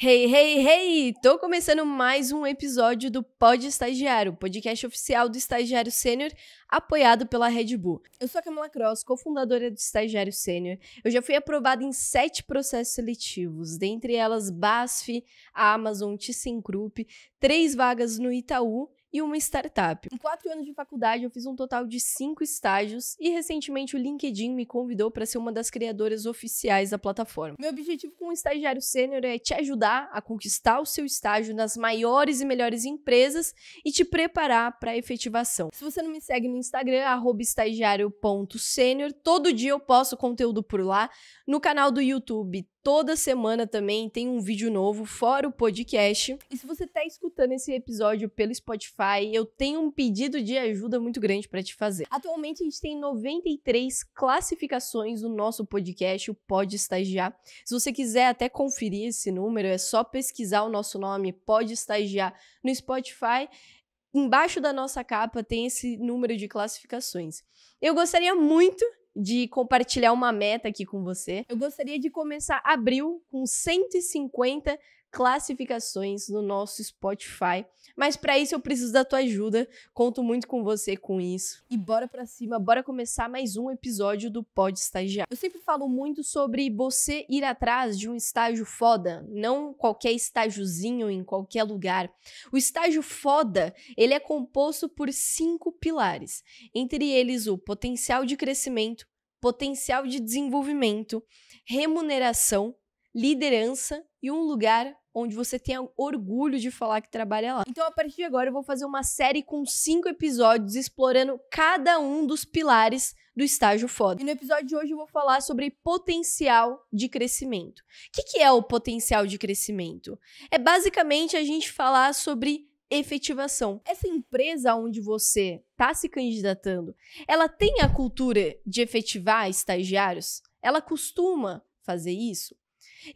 Hey, hey, hey! Tô começando mais um episódio do Pod Estagiário, podcast oficial do Estagiário Sênior, apoiado pela Red Bull. Eu sou a Camila Cross, cofundadora do Estagiário Sênior. Eu já fui aprovada em sete processos seletivos, dentre elas BASF, a Amazon, ThyssenKrupp, três vagas no Itaú e uma startup. Em quatro anos de faculdade, eu fiz um total de cinco estágios e recentemente o LinkedIn me convidou para ser uma das criadoras oficiais da plataforma. Meu objetivo com o estagiário sênior é te ajudar a conquistar o seu estágio nas maiores e melhores empresas e te preparar para a efetivação. Se você não me segue no Instagram, estagiário.sênior, todo dia eu posto conteúdo por lá. No canal do YouTube Toda semana também tem um vídeo novo, fora o podcast. E se você está escutando esse episódio pelo Spotify, eu tenho um pedido de ajuda muito grande para te fazer. Atualmente a gente tem 93 classificações no nosso podcast, o Pode Estagiar. Se você quiser até conferir esse número, é só pesquisar o nosso nome, Pode Estagiar, no Spotify embaixo da nossa capa tem esse número de classificações. Eu gostaria muito de compartilhar uma meta aqui com você. Eu gostaria de começar abril com 150 classificações no nosso Spotify. Mas para isso eu preciso da tua ajuda. Conto muito com você com isso. E bora para cima, bora começar mais um episódio do Pod Estagiar. Eu sempre falo muito sobre você ir atrás de um estágio foda, não qualquer estágiozinho em qualquer lugar. O estágio foda, ele é composto por cinco pilares, entre eles o potencial de crescimento, potencial de desenvolvimento, remuneração, liderança e um lugar onde você tenha orgulho de falar que trabalha lá. Então, a partir de agora, eu vou fazer uma série com cinco episódios explorando cada um dos pilares do estágio foda. E no episódio de hoje eu vou falar sobre potencial de crescimento. O que, que é o potencial de crescimento? É basicamente a gente falar sobre efetivação. Essa empresa onde você está se candidatando, ela tem a cultura de efetivar estagiários? Ela costuma fazer isso?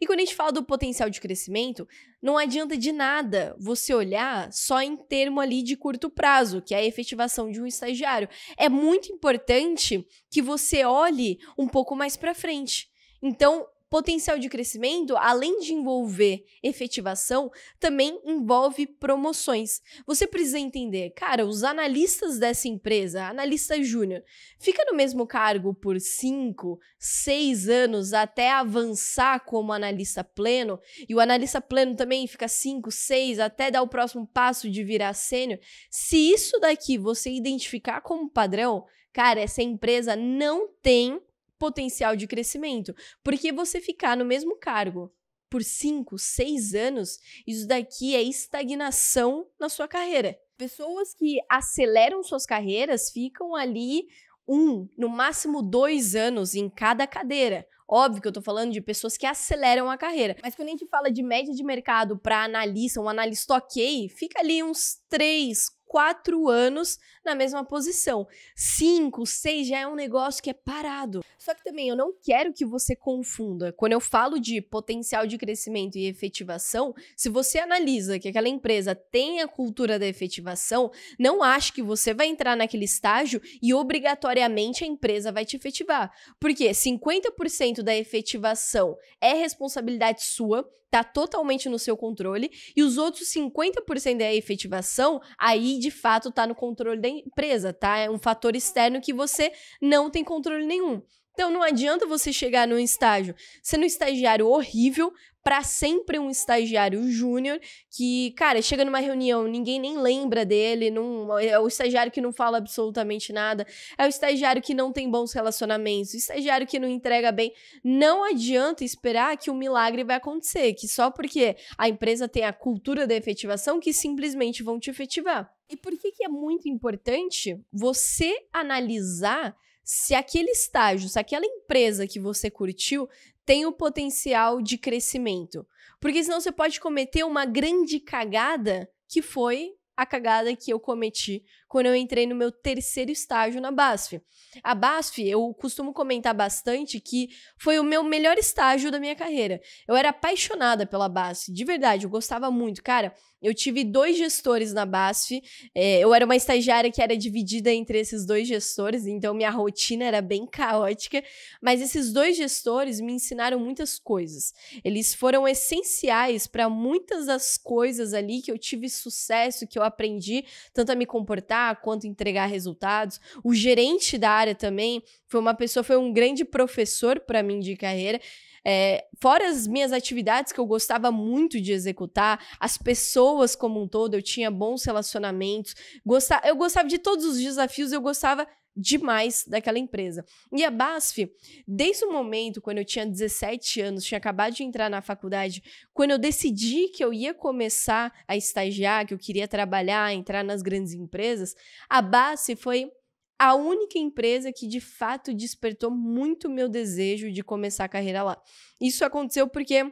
E quando a gente fala do potencial de crescimento, não adianta de nada você olhar só em termo ali de curto prazo, que é a efetivação de um estagiário. É muito importante que você olhe um pouco mais para frente. Então, Potencial de crescimento, além de envolver efetivação, também envolve promoções. Você precisa entender, cara, os analistas dessa empresa, analista júnior, fica no mesmo cargo por 5, 6 anos até avançar como analista pleno, e o analista pleno também fica 5, 6 até dar o próximo passo de virar sênior. Se isso daqui você identificar como padrão, cara, essa empresa não tem potencial de crescimento. Porque você ficar no mesmo cargo por 5, 6 anos, isso daqui é estagnação na sua carreira. Pessoas que aceleram suas carreiras ficam ali um, no máximo dois anos em cada cadeira. Óbvio que eu tô falando de pessoas que aceleram a carreira. Mas quando a gente fala de média de mercado para analista, um analista ok, fica ali uns três, quatro anos na mesma posição. Cinco, seis já é um negócio que é parado. Só que também eu não quero que você confunda. Quando eu falo de potencial de crescimento e efetivação, se você analisa que aquela empresa tem a cultura da efetivação, não ache que você vai entrar naquele estágio e obrigatoriamente a empresa vai te efetivar. Porque 50% da efetivação é responsabilidade sua, tá totalmente no seu controle, e os outros 50% da é efetivação, aí de fato tá no controle da empresa, tá? É um fator externo que você não tem controle nenhum. Então não adianta você chegar num estágio sendo um estagiário horrível para sempre um estagiário júnior que, cara, chega numa reunião, ninguém nem lembra dele, não, é o estagiário que não fala absolutamente nada, é o estagiário que não tem bons relacionamentos, o estagiário que não entrega bem. Não adianta esperar que o um milagre vai acontecer, que só porque a empresa tem a cultura da efetivação que simplesmente vão te efetivar. E por que, que é muito importante você analisar se aquele estágio, se aquela empresa que você curtiu tem o potencial de crescimento. Porque senão você pode cometer uma grande cagada que foi a cagada que eu cometi quando eu entrei no meu terceiro estágio na BASF. A BASF, eu costumo comentar bastante que foi o meu melhor estágio da minha carreira. Eu era apaixonada pela BASF, de verdade, eu gostava muito, cara. Eu tive dois gestores na BASF, é, eu era uma estagiária que era dividida entre esses dois gestores, então minha rotina era bem caótica, mas esses dois gestores me ensinaram muitas coisas. Eles foram essenciais para muitas das coisas ali que eu tive sucesso, que eu aprendi, tanto a me comportar, quanto entregar resultados. O gerente da área também foi uma pessoa, foi um grande professor para mim de carreira. É, fora as minhas atividades que eu gostava muito de executar, as pessoas como um todo, eu tinha bons relacionamentos, gostava, eu gostava de todos os desafios, eu gostava demais daquela empresa. E a BASF, desde o momento, quando eu tinha 17 anos, tinha acabado de entrar na faculdade, quando eu decidi que eu ia começar a estagiar, que eu queria trabalhar, entrar nas grandes empresas, a BASF foi a única empresa que de fato despertou muito meu desejo de começar a carreira lá. Isso aconteceu porque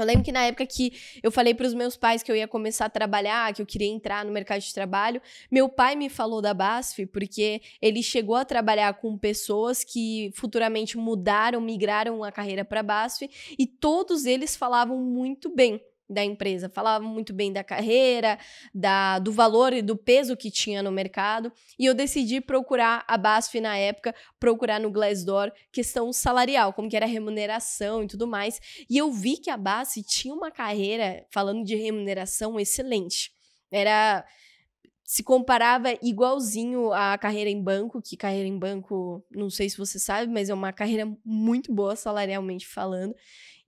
eu lembro que na época que eu falei para os meus pais que eu ia começar a trabalhar, que eu queria entrar no mercado de trabalho, meu pai me falou da BASF porque ele chegou a trabalhar com pessoas que futuramente mudaram, migraram a carreira para a BASF e todos eles falavam muito bem da empresa, falava muito bem da carreira, da, do valor e do peso que tinha no mercado, e eu decidi procurar a BASF na época, procurar no Glassdoor questão salarial, como que era a remuneração e tudo mais, e eu vi que a BASF tinha uma carreira, falando de remuneração, excelente. Era se comparava igualzinho à carreira em banco, que carreira em banco, não sei se você sabe, mas é uma carreira muito boa salarialmente falando.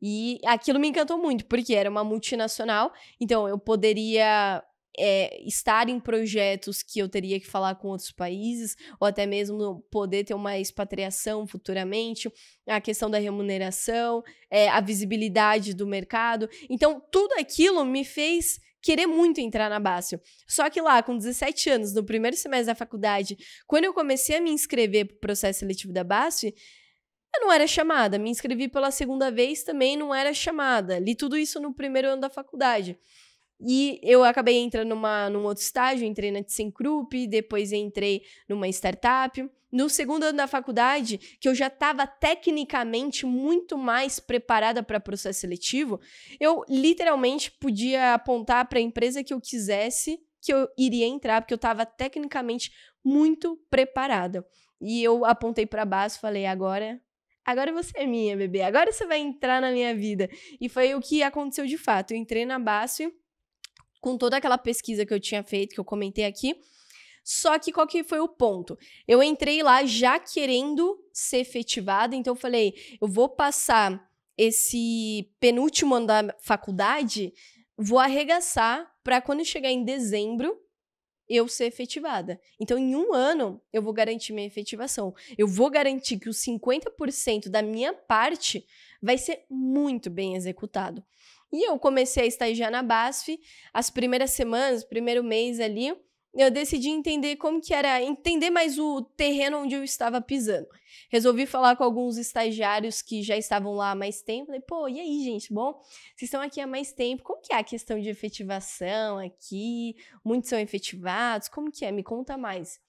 E aquilo me encantou muito, porque era uma multinacional, então eu poderia é, estar em projetos que eu teria que falar com outros países, ou até mesmo poder ter uma expatriação futuramente, a questão da remuneração, é, a visibilidade do mercado. Então, tudo aquilo me fez querer muito entrar na Bácio. Só que lá, com 17 anos, no primeiro semestre da faculdade, quando eu comecei a me inscrever para o processo seletivo da Bácio, eu não era chamada, me inscrevi pela segunda vez também não era chamada. Li tudo isso no primeiro ano da faculdade. E eu acabei entrando numa, num outro estágio, entrei na ThyssenKrupp, depois entrei numa startup. No segundo ano da faculdade, que eu já estava tecnicamente muito mais preparada para processo seletivo, eu literalmente podia apontar para a empresa que eu quisesse que eu iria entrar, porque eu estava tecnicamente muito preparada. E eu apontei para baixo, falei: agora agora você é minha, bebê, agora você vai entrar na minha vida. E foi o que aconteceu de fato. Eu entrei na Bácio com toda aquela pesquisa que eu tinha feito, que eu comentei aqui. Só que qual que foi o ponto? Eu entrei lá já querendo ser efetivada, então eu falei, eu vou passar esse penúltimo ano da faculdade, vou arregaçar para quando chegar em dezembro eu ser efetivada. Então, em um ano, eu vou garantir minha efetivação. Eu vou garantir que os 50% da minha parte vai ser muito bem executado. E eu comecei a estagiar na BASF, as primeiras semanas, primeiro mês ali, eu decidi entender como que era, entender mais o terreno onde eu estava pisando. Resolvi falar com alguns estagiários que já estavam lá há mais tempo. Falei, pô, e aí, gente, bom? Vocês estão aqui há mais tempo, como que é a questão de efetivação aqui? Muitos são efetivados, como que é? Me conta mais.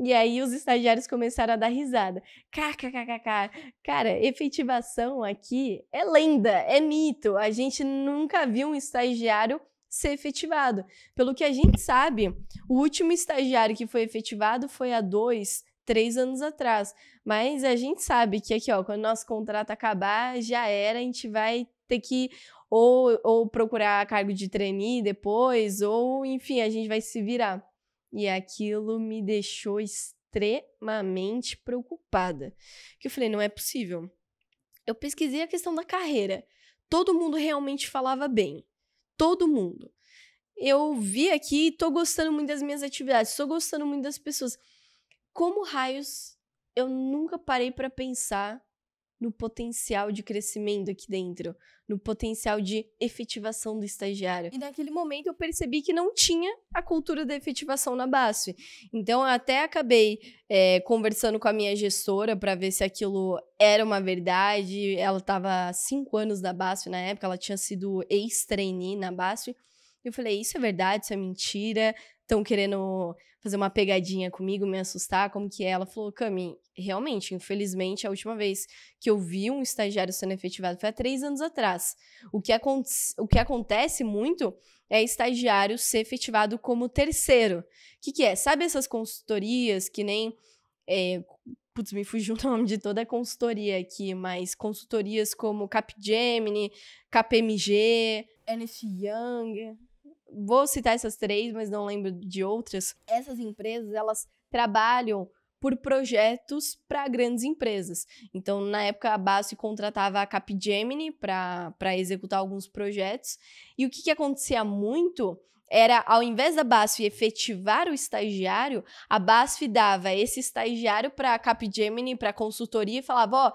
E aí os estagiários começaram a dar risada. KKKKK. Cara, efetivação aqui é lenda, é mito. A gente nunca viu um estagiário ser efetivado. Pelo que a gente sabe, o último estagiário que foi efetivado foi há dois, três anos atrás. Mas a gente sabe que aqui, ó, quando nosso contrato acabar, já era, a gente vai ter que ou, ou procurar cargo de trainee depois, ou enfim, a gente vai se virar. E aquilo me deixou extremamente preocupada. Que eu falei, não é possível. Eu pesquisei a questão da carreira. Todo mundo realmente falava bem todo mundo. Eu vi aqui e tô gostando muito das minhas atividades, tô gostando muito das pessoas. Como raios eu nunca parei para pensar no potencial de crescimento aqui dentro, no potencial de efetivação do estagiário. E naquele momento eu percebi que não tinha a cultura da efetivação na BASF. Então eu até acabei é, conversando com a minha gestora para ver se aquilo era uma verdade. Ela estava há cinco anos na BASF na época, ela tinha sido ex-trainee na BASF. Eu falei, isso é verdade, isso é mentira, estão querendo fazer uma pegadinha comigo, me assustar, como que é? Ela falou, Cami, realmente, infelizmente, a última vez que eu vi um estagiário sendo efetivado foi há três anos atrás. O que, o que acontece muito é estagiário ser efetivado como terceiro. O que, que é? Sabe essas consultorias que nem. É, putz, me fugiu o nome de toda a consultoria aqui, mas consultorias como Capgemini, KPMG, Ernst Young. Vou citar essas três, mas não lembro de outras. Essas empresas, elas trabalham por projetos para grandes empresas. Então, na época, a BASF contratava a Capgemini para executar alguns projetos. E o que, que acontecia muito era, ao invés da BASF efetivar o estagiário, a BASF dava esse estagiário para a Capgemini, para a consultoria, e falava: ó,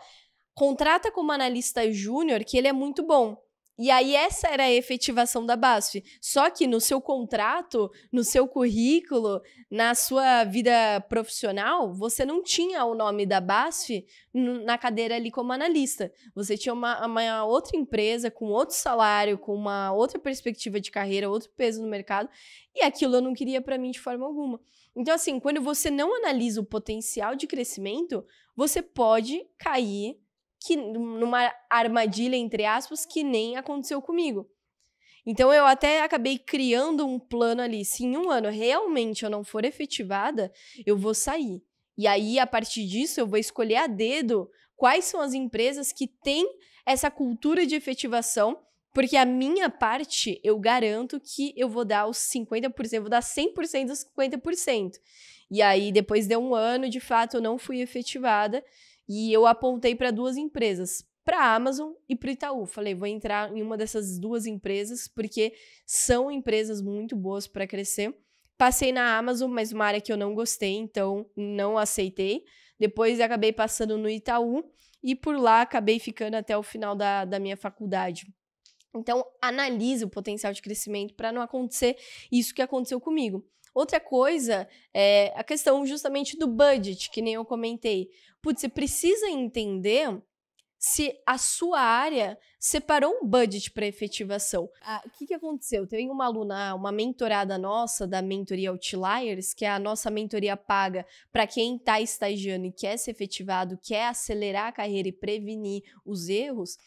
contrata como analista júnior, que ele é muito bom. E aí essa era a efetivação da BASF. Só que no seu contrato, no seu currículo, na sua vida profissional, você não tinha o nome da BASF na cadeira ali como analista. Você tinha uma, uma outra empresa com outro salário, com uma outra perspectiva de carreira, outro peso no mercado, e aquilo eu não queria para mim de forma alguma. Então assim, quando você não analisa o potencial de crescimento, você pode cair que numa armadilha entre aspas que nem aconteceu comigo. Então eu até acabei criando um plano ali. Se em um ano realmente eu não for efetivada, eu vou sair. E aí, a partir disso, eu vou escolher a dedo quais são as empresas que têm essa cultura de efetivação, porque a minha parte, eu garanto que eu vou dar os 50%, vou dar 100% dos 50%. E aí, depois de um ano, de fato, eu não fui efetivada. E eu apontei para duas empresas, para a Amazon e para o Itaú. Falei, vou entrar em uma dessas duas empresas, porque são empresas muito boas para crescer. Passei na Amazon, mas uma área que eu não gostei, então não aceitei. Depois acabei passando no Itaú e por lá acabei ficando até o final da, da minha faculdade. Então, analise o potencial de crescimento para não acontecer isso que aconteceu comigo. Outra coisa é a questão justamente do budget, que nem eu comentei putz, você precisa entender se a sua área separou um budget para efetivação. O ah, que, que aconteceu? Tem uma aluna, uma mentorada nossa da Mentoria Outliers, que é a nossa mentoria paga para quem está estagiando e quer ser efetivado, quer acelerar a carreira e prevenir os erros,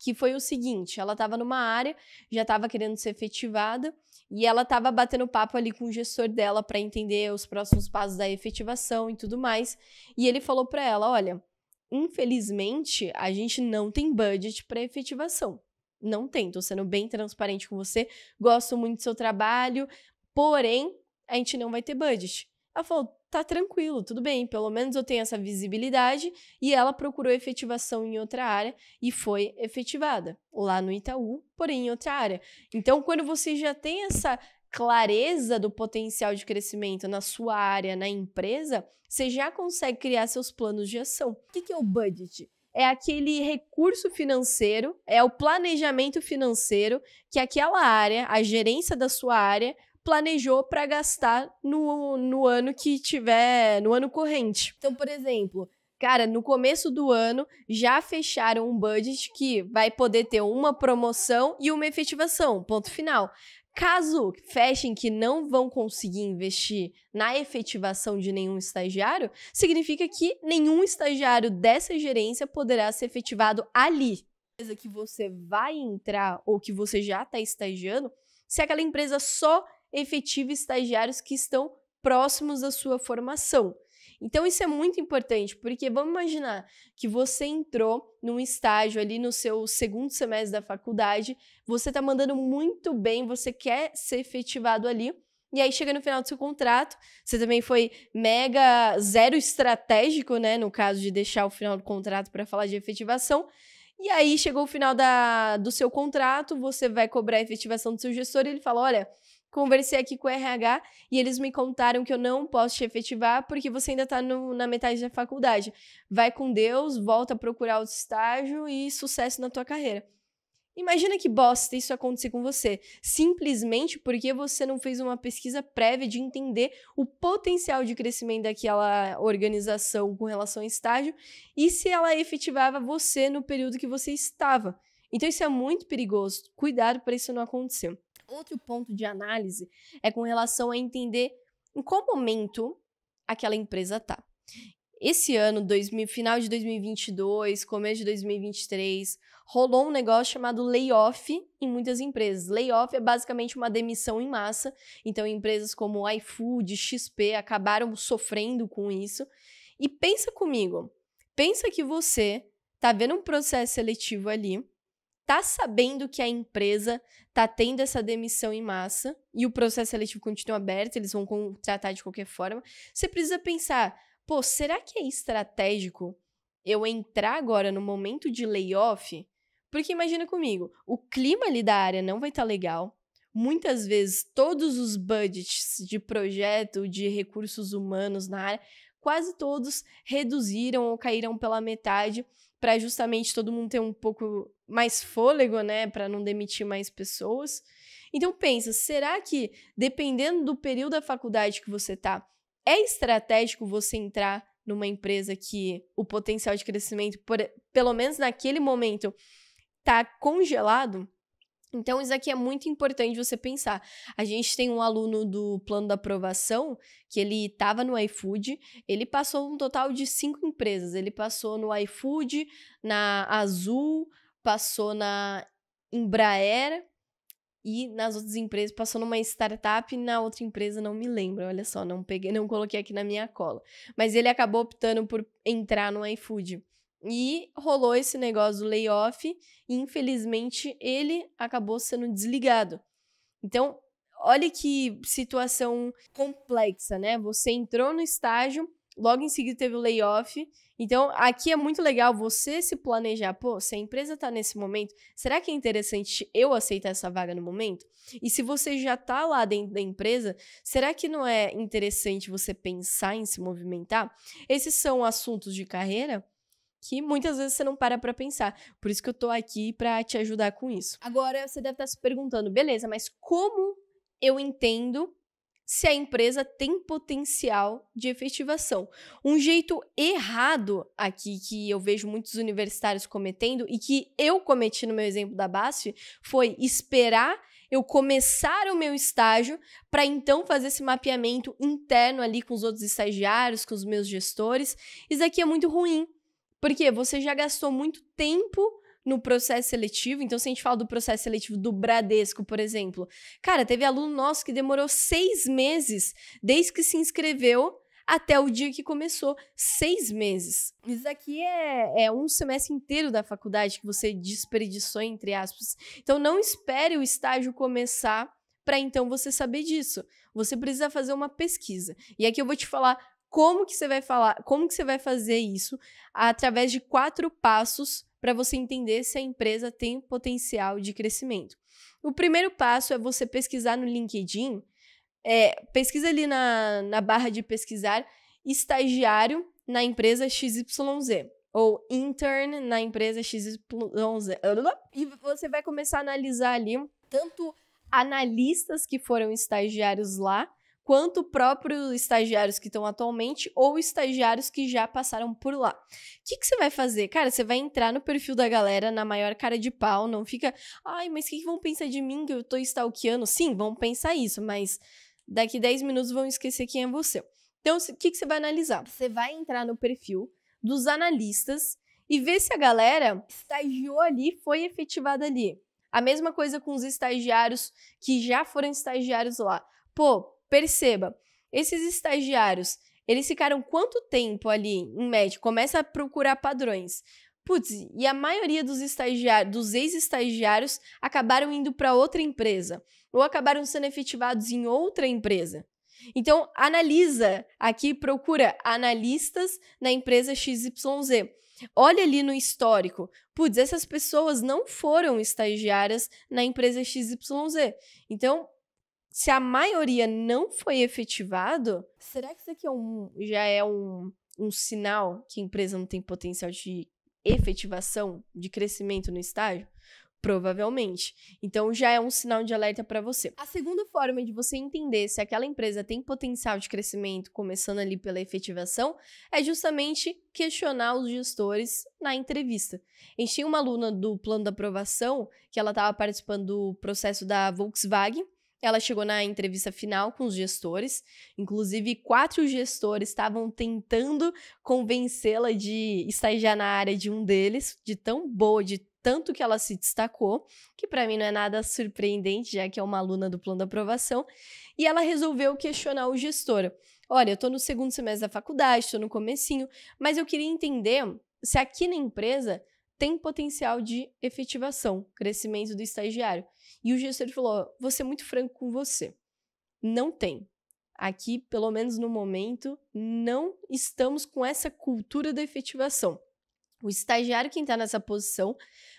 que foi o seguinte, ela estava numa área, já estava querendo ser efetivada, e ela estava batendo papo ali com o gestor dela para entender os próximos passos da efetivação e tudo mais. E ele falou para ela: olha, infelizmente a gente não tem budget para efetivação. Não tem, tô sendo bem transparente com você, gosto muito do seu trabalho, porém a gente não vai ter budget. Ela falou: tá tranquilo, tudo bem, pelo menos eu tenho essa visibilidade. E ela procurou efetivação em outra área e foi efetivada lá no Itaú, porém em outra área. Então, quando você já tem essa clareza do potencial de crescimento na sua área, na empresa, você já consegue criar seus planos de ação. O que é o budget? É aquele recurso financeiro, é o planejamento financeiro que aquela área, a gerência da sua área, planejou para gastar no, no ano que tiver, no ano corrente. Então, por exemplo, cara, no começo do ano já fecharam um budget que vai poder ter uma promoção e uma efetivação, ponto final. Caso fechem que não vão conseguir investir na efetivação de nenhum estagiário, significa que nenhum estagiário dessa gerência poderá ser efetivado ali. Que você vai entrar ou que você já está estagiando, se aquela empresa só efetive estagiários que estão próximos da sua formação. Então isso é muito importante, porque vamos imaginar que você entrou num estágio ali no seu segundo semestre da faculdade, você está mandando muito bem, você quer ser efetivado ali, e aí chega no final do seu contrato, você também foi mega zero estratégico, né, no caso de deixar o final do contrato para falar de efetivação. E aí chegou o final da, do seu contrato, você vai cobrar a efetivação do seu gestor e ele fala: "Olha, Conversei aqui com o RH e eles me contaram que eu não posso te efetivar porque você ainda está na metade da faculdade. Vai com Deus, volta a procurar outro estágio e sucesso na tua carreira. Imagina que bosta isso acontecer com você, simplesmente porque você não fez uma pesquisa prévia de entender o potencial de crescimento daquela organização com relação ao estágio e se ela efetivava você no período que você estava. Então isso é muito perigoso. Cuidado para isso não acontecer outro ponto de análise é com relação a entender em qual momento aquela empresa está. Esse ano, final de 2022, começo de 2023, rolou um negócio chamado layoff em muitas empresas. Layoff é basicamente uma demissão em massa, então empresas como iFood, XP acabaram sofrendo com isso. E pensa comigo, pensa que você está vendo um processo seletivo ali, tá sabendo que a empresa tá tendo essa demissão em massa e o processo seletivo continua aberto, eles vão contratar de qualquer forma, você precisa pensar, pô, será que é estratégico eu entrar agora no momento de layoff? Porque imagina comigo, o clima ali da área não vai estar tá legal. Muitas vezes todos os budgets de projeto, de recursos humanos na área, quase todos reduziram ou caíram pela metade para justamente todo mundo ter um pouco mais fôlego, né, para não demitir mais pessoas. Então pensa, será que dependendo do período da faculdade que você tá, é estratégico você entrar numa empresa que o potencial de crescimento, por, pelo menos naquele momento, tá congelado? Então, isso aqui é muito importante você pensar. A gente tem um aluno do plano da aprovação, que ele estava no iFood, ele passou um total de cinco empresas. Ele passou no iFood, na Azul, passou na Embraer e nas outras empresas passou numa startup e na outra empresa não me lembro, olha só, não peguei, não coloquei aqui na minha cola. Mas ele acabou optando por entrar no iFood. E rolou esse negócio do layoff e infelizmente ele acabou sendo desligado. Então, olha que situação complexa, né? Você entrou no estágio Logo em seguida teve o layoff. Então, aqui é muito legal você se planejar. Pô, se a empresa tá nesse momento, será que é interessante eu aceitar essa vaga no momento? E se você já tá lá dentro da empresa, será que não é interessante você pensar em se movimentar? Esses são assuntos de carreira que muitas vezes você não para para pensar. Por isso que eu tô aqui para te ajudar com isso. Agora você deve estar tá se perguntando, beleza, mas como eu entendo se a empresa tem potencial de efetivação. Um jeito errado aqui que eu vejo muitos universitários cometendo e que eu cometi no meu exemplo da BASF foi esperar eu começar o meu estágio para então fazer esse mapeamento interno ali com os outros estagiários, com os meus gestores. Isso aqui é muito ruim, porque você já gastou muito tempo no processo seletivo. Então, se a gente fala do processo seletivo do Bradesco, por exemplo, cara, teve aluno nosso que demorou seis meses desde que se inscreveu até o dia que começou, seis meses. Isso aqui é, é, um semestre inteiro da faculdade que você desperdiçou, entre aspas. Então não espere o estágio começar para então você saber disso. Você precisa fazer uma pesquisa. E aqui eu vou te falar como que você vai falar, como que você vai fazer isso através de quatro passos para você entender se a empresa tem potencial de crescimento. O primeiro passo é você pesquisar no LinkedIn, é, pesquisa ali na, na barra de pesquisar estagiário na empresa XYZ ou intern na empresa XYZ. E você vai começar a analisar ali tanto analistas que foram estagiários lá, quanto próprios estagiários que estão atualmente ou estagiários que já passaram por lá. O que, que você vai fazer? Cara, você vai entrar no perfil da galera na maior cara de pau, não fica, ai, mas o que, que vão pensar de mim que eu tô stalkeando? Sim, vão pensar isso, mas daqui 10 minutos vão esquecer quem é você. Então, o que, que você vai analisar? Você vai entrar no perfil dos analistas e ver se a galera estagiou ali, foi efetivada ali. A mesma coisa com os estagiários que já foram estagiários lá. Pô, Perceba, esses estagiários, eles ficaram quanto tempo ali em média? Começa a procurar padrões. Putz, e a maioria dos estagiários, dos ex-estagiários acabaram indo para outra empresa ou acabaram sendo efetivados em outra empresa. Então, analisa aqui, procura analistas na empresa XYZ. Olha ali no histórico. Putz, essas pessoas não foram estagiárias na empresa XYZ. Então, se a maioria não foi efetivado, será que isso aqui é um, já é um, um sinal que a empresa não tem potencial de efetivação, de crescimento no estágio? Provavelmente. Então já é um sinal de alerta para você. A segunda forma de você entender se aquela empresa tem potencial de crescimento, começando ali pela efetivação, é justamente questionar os gestores na entrevista. A gente tinha uma aluna do plano da aprovação que ela estava participando do processo da Volkswagen ela chegou na entrevista final com os gestores, inclusive quatro gestores estavam tentando convencê-la de estagiar na área de um deles, de tão boa, de tanto que ela se destacou, que para mim não é nada surpreendente, já que é uma aluna do plano de aprovação, e ela resolveu questionar o gestor. Olha, eu estou no segundo semestre da faculdade, estou no comecinho, mas eu queria entender se aqui na empresa tem potencial de efetivação, crescimento do estagiário. E o gestor falou: você vou ser muito franco com você. Não tem. Aqui, pelo menos no momento, não estamos com essa cultura da efetivação. O estagiário, quem está nessa posição,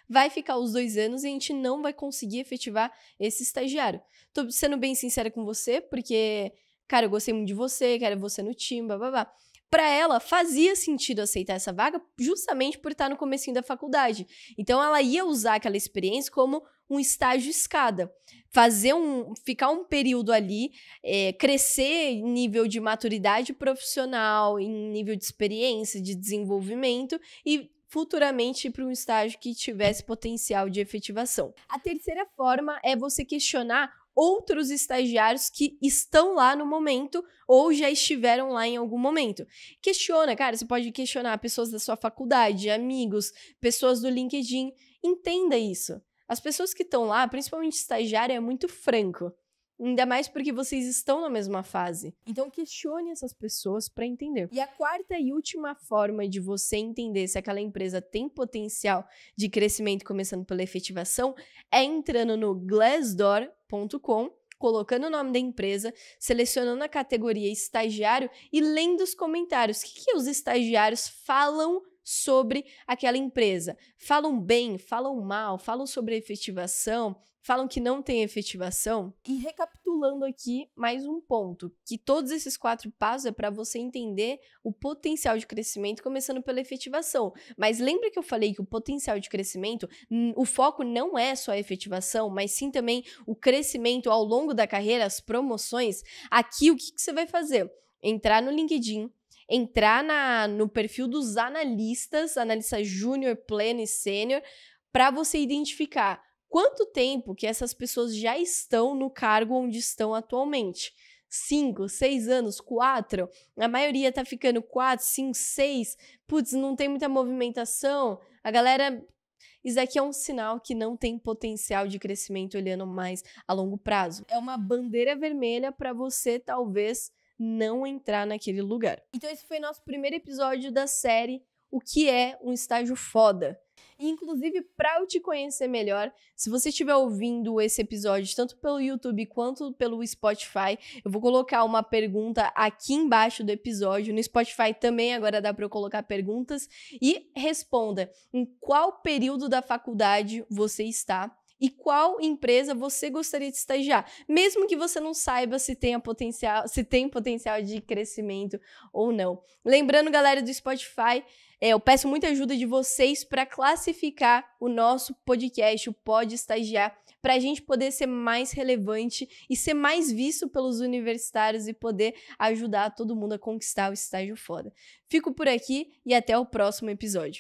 vai ficar os dois anos e a gente não vai conseguir efetivar esse estagiário. Tô sendo bem sincera com você, porque, cara, eu gostei muito de você, quero você no time, babá. Para ela, fazia sentido aceitar essa vaga justamente por estar no comecinho da faculdade. Então, ela ia usar aquela experiência como um estágio escada. Fazer um. ficar um período ali, é, crescer em nível de maturidade profissional, em nível de experiência, de desenvolvimento e futuramente para um estágio que tivesse potencial de efetivação. A terceira forma é você questionar outros estagiários que estão lá no momento ou já estiveram lá em algum momento. Questiona, cara, você pode questionar pessoas da sua faculdade, amigos, pessoas do LinkedIn. Entenda isso. As pessoas que estão lá, principalmente estagiário, é muito franco. Ainda mais porque vocês estão na mesma fase. Então questione essas pessoas para entender. E a quarta e última forma de você entender se aquela empresa tem potencial de crescimento começando pela efetivação é entrando no glassdoor.com colocando o nome da empresa, selecionando a categoria estagiário e lendo os comentários. O que, que os estagiários falam sobre aquela empresa. Falam bem, falam mal, falam sobre efetivação, falam que não tem efetivação. E recapitulando aqui mais um ponto, que todos esses quatro passos é para você entender o potencial de crescimento, começando pela efetivação. Mas lembra que eu falei que o potencial de crescimento, hum, o foco não é só a efetivação, mas sim também o crescimento ao longo da carreira, as promoções. Aqui, o que, que você vai fazer? Entrar no LinkedIn, entrar na, no perfil dos analistas, analista júnior, pleno e sênior, para você identificar quanto tempo que essas pessoas já estão no cargo onde estão atualmente. 5, 6 anos, 4, a maioria tá ficando 4, 5, 6, putz, não tem muita movimentação, a galera. Isso aqui é um sinal que não tem potencial de crescimento olhando mais a longo prazo. É uma bandeira vermelha para você, talvez, não entrar naquele lugar. Então, esse foi nosso primeiro episódio da série O que é um estágio foda. Inclusive, para eu te conhecer melhor, se você estiver ouvindo esse episódio tanto pelo YouTube quanto pelo Spotify, eu vou colocar uma pergunta aqui embaixo do episódio. No Spotify também agora dá para eu colocar perguntas e responda em qual período da faculdade você está e qual empresa você gostaria de estagiar, mesmo que você não saiba se tem potencial, se tem potencial de crescimento ou não. Lembrando, galera do Spotify, é, eu peço muita ajuda de vocês para classificar o nosso podcast, o Pode Estagiar, para a gente poder ser mais relevante e ser mais visto pelos universitários e poder ajudar todo mundo a conquistar o estágio foda. Fico por aqui e até o próximo episódio.